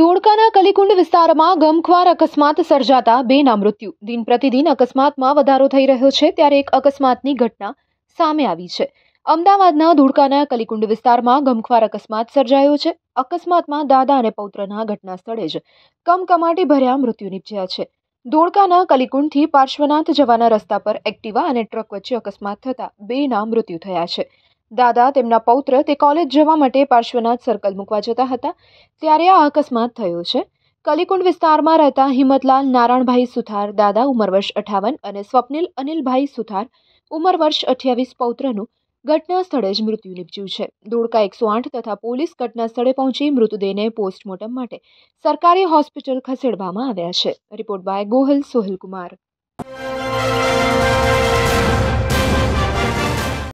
ધોળકાના કલીકુંડ વિસ્તારમાં ગમખ્વાર અકસ્માત સર્જાતા બેના મૃત્યુ દિન પ્રતિદિન અકસ્માતમાં વધારો થઈ રહ્યો છે ત્યારે એક અકસ્માતની ઘટના સામે આવી છે અમદાવાદના ધોળકાના કલીકુંડ વિસ્તારમાં ગમખ્વાર અકસ્માત સર્જાયો છે અકસ્માતમાં દાદા અને પૌત્રના ઘટના સ્થળે જ કમકમાટી ભર્યા મૃત્યુ નીપજ્યા છે ધોળકાના કલીકુંડથી પાર્શ્વનાથ જવાના રસ્તા પર એક્ટિવા અને ટ્રક વચ્ચે અકસ્માત થતા બેના મૃત્યુ થયા છે દાદા તેમના પૌત્ર તે કોલેજ જવા માટે પાર્શ્વનાથ સર્કલ મૂકવા જતા હતા ત્યારે આ અકસ્માત થયો છે કલીકુંડ વિસ્તારમાં રહેતા હિંમતલાલ નારાયણભાઈ સુથાર દાદા ઉંમર વર્ષ અઠાવન અને સ્વપ્નિલ અનિલભાઈ સુથાર ઉંમર વર્ષ અઠ્યાવીસ પૌત્રનું ઘટના સ્થળે જ મૃત્યુ નીપજ્યું છે ધોળકા એકસો આઠ તથા પોલીસ ઘટના સ્થળે પહોંચી મૃતદેહને પોસ્ટમોર્ટમ માટે સરકારી હોસ્પિટલ ખસેડવામાં આવ્યા છે રિપોર્ટ બાય ગોહિલ સોહિલ કુમાર